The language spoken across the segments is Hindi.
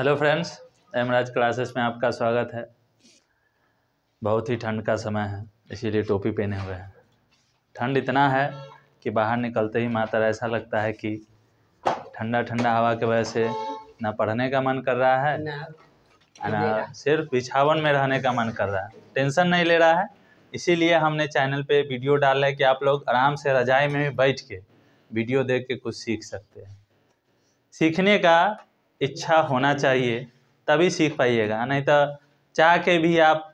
हेलो फ्रेंड्स एमराज क्लासेस में आपका स्वागत है बहुत ही ठंड का समय है इसीलिए टोपी पहने हुए हैं ठंड इतना है कि बाहर निकलते ही मातर ऐसा लगता है कि ठंडा ठंडा हवा की वजह से ना पढ़ने का मन कर रहा है ना सिर्फ बिछावन में रहने का मन कर रहा है टेंशन नहीं ले रहा है इसीलिए हमने चैनल पे वीडियो डाला है कि आप लोग आराम से रजाई में बैठ के वीडियो देख के कुछ सीख सकते हैं सीखने का इच्छा होना चाहिए तभी सीख पाइएगा नहीं तो चाह के भी आप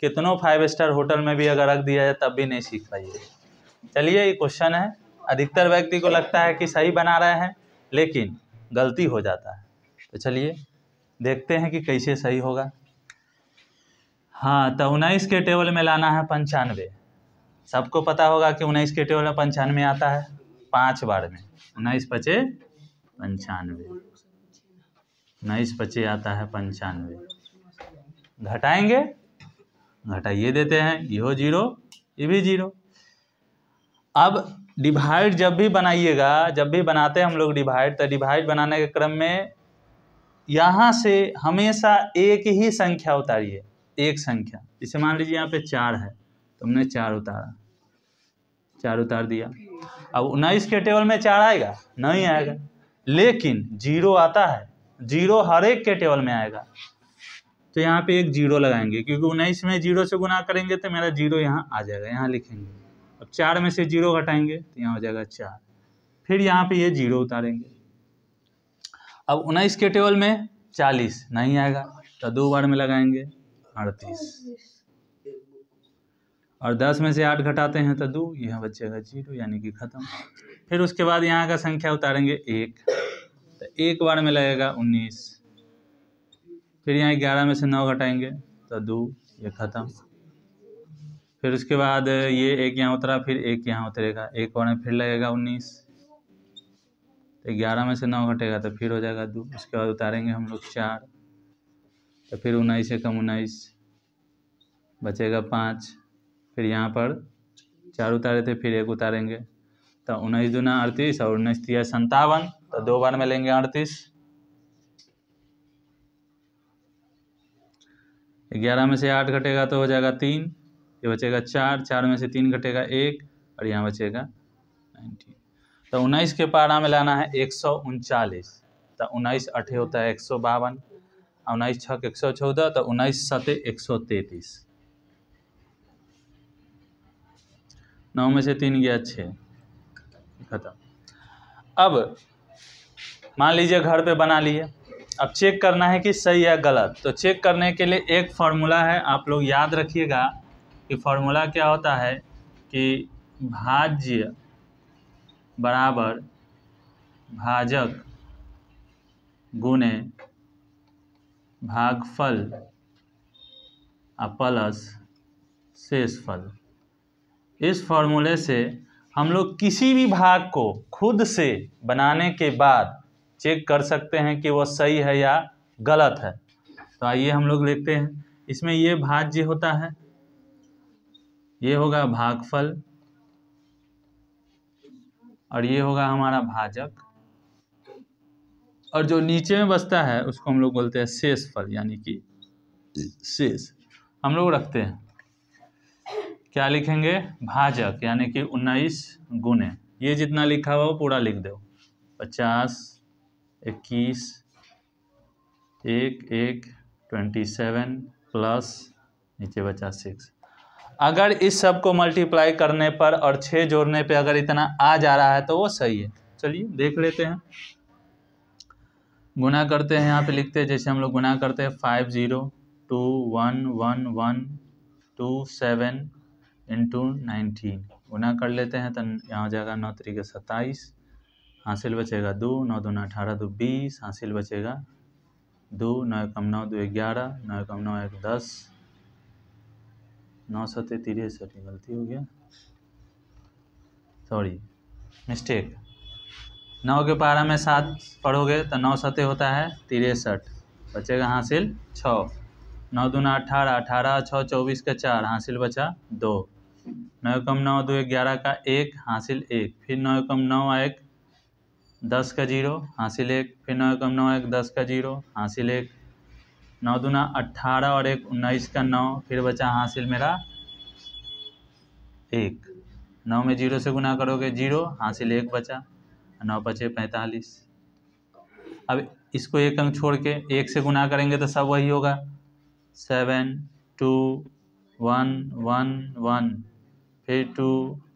कितनों फाइव स्टार होटल में भी अगर रख दिया जाए तब भी नहीं सीख पाइएगा चलिए ये क्वेश्चन है अधिकतर व्यक्ति को लगता है कि सही बना रहे हैं लेकिन गलती हो जाता है तो चलिए देखते हैं कि कैसे सही होगा हाँ तो उन्नीस के टेबल में लाना है पंचानवे सबको पता होगा कि उन्नीस के टेबल में पंचानवे आता है पाँच बार में उन्नीस पचे पंचानवे उन्नीस पचे आता है पंचानवे घटाएंगे घटाइए देते हैं ये हो जीरो ये भी जीरो अब डिवाइड जब भी बनाइएगा जब भी बनाते हैं हम लोग डिवाइड तो डिवाइड बनाने के क्रम में यहाँ से हमेशा एक ही संख्या उतारिए एक संख्या इसे मान लीजिए यहाँ पे चार है तो हमने चार उतारा चार उतार दिया अब उन्नीस के टेबल में चार आएगा नहीं आएगा लेकिन जीरो आता है जीरो हर एक के टेबल में आएगा तो यहाँ पे एक जीरो लगाएंगे क्योंकि उन्नीस में जीरो से गुना करेंगे तो मेरा जीरो यहाँ आ जाएगा यहाँ लिखेंगे अब चार में से जीरो घटाएंगे तो यहाँ हो जाएगा चार फिर यहाँ पे ये यह जीरो उतारेंगे अब उन्नीस के टेबल में चालीस नहीं आएगा तो दो बार में लगाएंगे अड़तीस और दस में से आठ घटाते हैं तो दो यहाँ बचेगा जीरो यानी कि खत्म फिर उसके बाद यहाँ का संख्या उतारेंगे एक तो एक बार में लगेगा उन्नीस फिर यहाँ ग्यारह में से नौ घटाएंगे तो दो ये ख़त्म फिर उसके बाद ये एक यहाँ उतरा फिर एक यहाँ उतरेगा एक बार में फिर लगेगा उन्नीस तो ग्यारह में से नौ घटेगा तो फिर हो जाएगा दो उसके बाद उतारेंगे हम लोग चार तो फिर उन्नीस से कम उन्नीस बचेगा पाँच फिर यहाँ पर चार उतारे थे फिर एक उतारेंगे तो उन्नीस दूना अड़तीस और उन्नीस तीस संतावन तो दो बार में लेंगे अड़तीस ग्यारह में से आठ घटेगा तो हो जाएगा तीन ये बचेगा चार चार में से तीन घटेगा एक और यहाँ बचेगा नाइनटीन तो उन्नीस के पारा में लाना है एक सौ उनचालीस तो उन्नीस अठे होता है एक सौ बावन उन्नीस छः एक सौ चौदह तो उन्नीस सते एक सौ तैंतीस नौ में से तीन गया छः खत्म अब मान लीजिए घर पे बना लिए अब चेक करना है कि सही है गलत तो चेक करने के लिए एक फार्मूला है आप लोग याद रखिएगा कि फार्मूला क्या होता है कि भाज्य बराबर भाजक गुने भागफल आ प्लस शेषफल इस फॉर्मूले से हम लोग किसी भी भाग को खुद से बनाने के बाद चेक कर सकते हैं कि वह सही है या गलत है तो आइए हम लोग लेते हैं इसमें ये भाज्य होता है ये होगा भागफल और ये होगा हमारा भाजक और जो नीचे में बसता है उसको हम लोग बोलते हैं शेष फल यानी कि शेष हम लोग रखते हैं क्या लिखेंगे भाजक यानी कि उन्नीस गुने ये जितना लिखा हुआ वो पूरा लिख दो पचास इक्कीस एक एक ट्वेंटी सेवन प्लस नीचे बचा सिक्स अगर इस सब को मल्टीप्लाई करने पर और छः जोड़ने पे अगर इतना आ जा रहा है तो वो सही है चलिए देख लेते हैं गुना करते हैं यहाँ पे लिखते हैं जैसे हम लोग गुना करते हैं five zero two one one one two seven into nineteen गुना कर लेते हैं तो यहाँ हो जाएगा नौ तरीके सत्ताईस हासिल बचेगा दो नौ दो नौ अठारह दो बीस हासिल बचेगा दो नौ एकम नौ दो ग्यारह नौ एकम नौ एक दस नौ सत्य तिरसठ गलती हो गया सॉरी मिस्टेक नौ के पारा में सात पढ़ोगे तो नौ सत्य होता है तिरसठ बचेगा हासिल छः नौ दूना अठारह अठारह छः चौबीस का चार हासिल बचा दो नौ कम नौ दो एक ग्यारह का एक हासिल एक फिर नौ कम नौ एक दस का जीरो हासिल एक फिर नौ कम नौ एक दस का जीरो हासिल एक नौ दूना अट्ठारह और एक उन्नीस का नौ फिर बचा हासिल मेरा एक नौ में जीरो से गुना करोगे जीरो हासिल एक बचा नौ पचे पैंतालीस अब इसको एक अंक छोड़ के एक से गुना करेंगे तो सब वही होगा seven two one one one फिर टू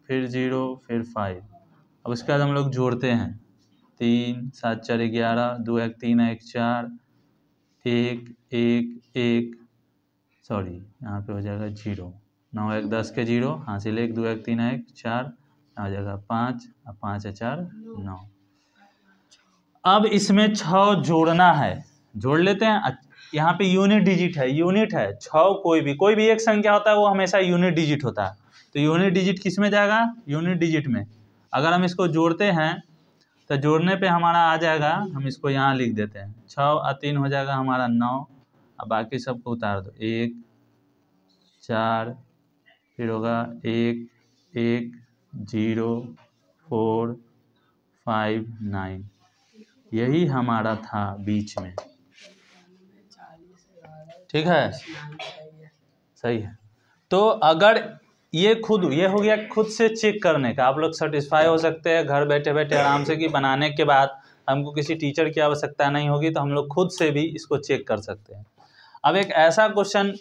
फिर ज़ीरो फिर फाइव अब उसके बाद हम लोग जोड़ते हैं तीन सात चार ग्यारह दो एक तीन एक चार एक एक एक सॉरी यहाँ पे हो जाएगा जीरो नौ एक दस के जीरो हासिल एक दो एक तीन एक चार हो जाएगा पाँच और पाँच है चार नौ अब इसमें छ जोड़ना है जोड़ लेते हैं यहाँ पे यूनिट डिजिट है यूनिट है छ कोई भी कोई भी एक संख्या होता है वो हमेशा यूनिट डिजिट होता है तो यूनिट डिजिट किस में जाएगा यूनिट डिजिट में अगर हम इसको जोड़ते हैं तो जोड़ने पे हमारा आ जाएगा हम इसको यहाँ लिख देते हैं छः और तीन हो जाएगा हमारा नौ और बाकी सबको उतार दो एक चार फिर होगा एक एक जीरो फोर फाइव नाइन यही हमारा था बीच में ठीक है सही है तो अगर ये खुद ये हो गया खुद से चेक करने का आप लोग सेटिस्फाई हो सकते हैं घर बैठे बैठे आराम से कि बनाने के बाद हमको किसी टीचर की आवश्यकता नहीं होगी तो हम लोग खुद से भी इसको चेक कर सकते हैं अब एक ऐसा क्वेश्चन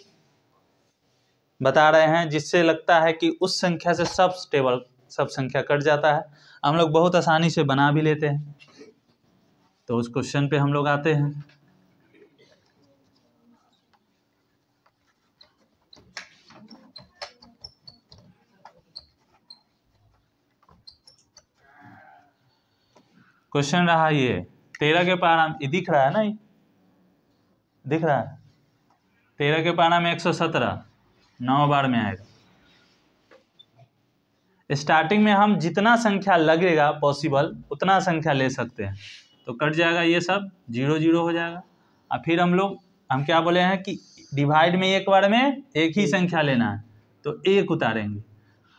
बता रहे हैं जिससे लगता है कि उस संख्या से सब टेबल सब संख्या कट जाता है हम लोग बहुत आसानी से बना भी लेते हैं तो उस क्वेश्चन पे हम लोग आते हैं क्वेश्चन रहा ये तेरह के पारा ये दिख रहा है ना ये दिख रहा है तेरह के पारा में एक सौ सत्रह नौ बार में आएगा स्टार्टिंग में हम जितना संख्या लगेगा पॉसिबल उतना संख्या ले सकते हैं तो कट जाएगा ये सब जीरो जीरो हो जाएगा और फिर हम लोग हम क्या बोले हैं कि डिवाइड में एक बार में एक ही संख्या लेना है तो एक उतारेंगे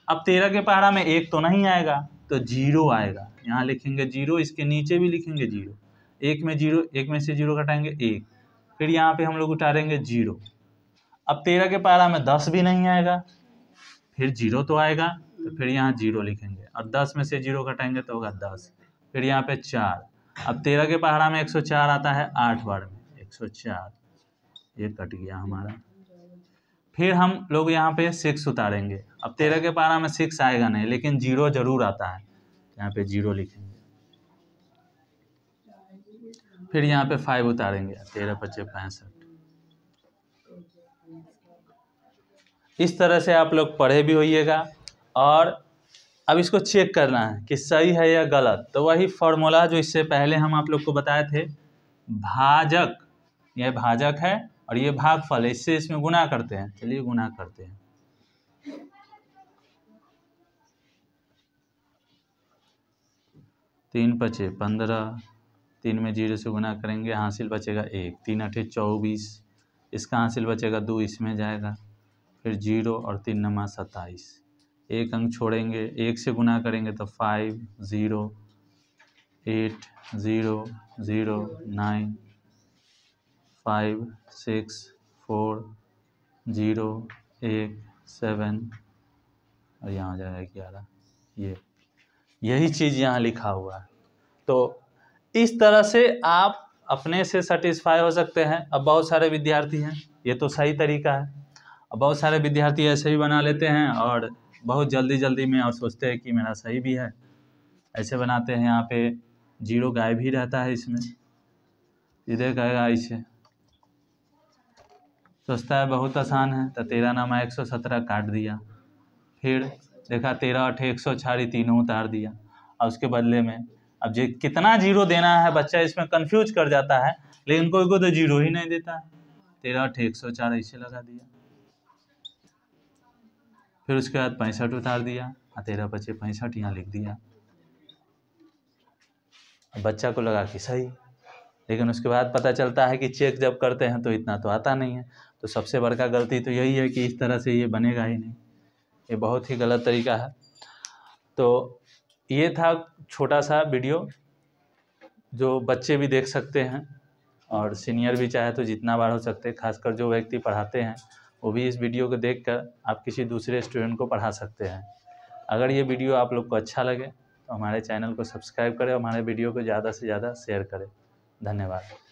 अब तेरह के पारा में एक तो नहीं आएगा तो जीरो आएगा यहाँ लिखेंगे जीरो इसके नीचे भी लिखेंगे जीरो एक में जीरो एक में से जीरो घटाएंगे एक फिर यहाँ पे हम लोग उतारेंगे जीरो अब तेरह के पारा में दस भी नहीं आएगा फिर जीरो तो आएगा तो फिर यहाँ जीरो लिखेंगे अब दस में से जीरो घटाएंगे तो होगा दस फिर यहाँ पे चार अब तेरह के पहाड़ा में एक सौ चार आता है आठ बार में एक सौ चार ये कट गया हमारा फिर हम लोग यहाँ पे सिक्स उतारेंगे अब तेरह के पारा में सिक्स आएगा नहीं लेकिन जीरो जरूर आता है यहाँ पे जीरो लिखेंगे फिर यहाँ पे फाइव उतारेंगे तेरह पच्चीस पैंसठ इस तरह से आप लोग पढ़े भी होइएगा और अब इसको चेक करना है कि सही है या गलत तो वही फॉर्मूला जो इससे पहले हम आप लोग को बताए थे भाजक यह भाजक है और ये भागफल है इससे इसमें गुना करते हैं चलिए गुना करते हैं तीन पचे पंद्रह तीन में जीरो से गुना करेंगे हासिल बचेगा एक तीन अठे चौबीस इसका हासिल बचेगा दो इसमें जाएगा फिर जीरो और तीन नमा सत्ताईस एक अंक छोड़ेंगे एक से गुना करेंगे तो five zero eight zero zero nine five six four zero एक सेवन और यहाँ आ जाएगा ग्यारह ये यही चीज़ यहाँ लिखा हुआ है तो इस तरह से आप अपने से सेटिस्फाई हो सकते हैं अब बहुत सारे विद्यार्थी हैं ये तो सही तरीका है अब बहुत सारे विद्यार्थी ऐसे भी बना लेते हैं और बहुत जल्दी जल्दी में और सोचते हैं कि मेरा सही भी है ऐसे बनाते हैं यहाँ पे जीरो गायब ही रहता है इसमें इधर कहेगा इसे सोचता है बहुत आसान है तो तेरह नामा एक सौ सत्रह काट दिया फिर देखा तेरह अठे एक सौ छाड़ी तीनों उतार दिया और उसके बदले में अब जे कितना जीरो देना है बच्चा इसमें कन्फ्यूज कर जाता है लेकिन कोई को तो जीरो ही नहीं देता है तेरह अठे एक सौ चार ऐसे लगा दिया फिर उसके बाद पैंसठ उतार दिया और तेरह बच्चे पैंसठ यहाँ लिख दिया बच्चा को लगा कि सही लेकिन उसके बाद पता चलता है कि चेक जब करते हैं तो इतना तो आता नहीं है तो सबसे बड़का गलती तो यही है कि इस तरह से ये बनेगा ही नहीं ये बहुत ही गलत तरीका है तो ये था छोटा सा वीडियो जो बच्चे भी देख सकते हैं और सीनियर भी चाहे तो जितना बार हो सकते हैं खासकर जो व्यक्ति पढ़ाते हैं वो भी इस वीडियो को देखकर आप किसी दूसरे स्टूडेंट को पढ़ा सकते हैं अगर ये वीडियो आप लोग को अच्छा लगे तो हमारे चैनल को सब्सक्राइब करें और हमारे वीडियो को ज़्यादा से ज़्यादा शेयर करें धन्यवाद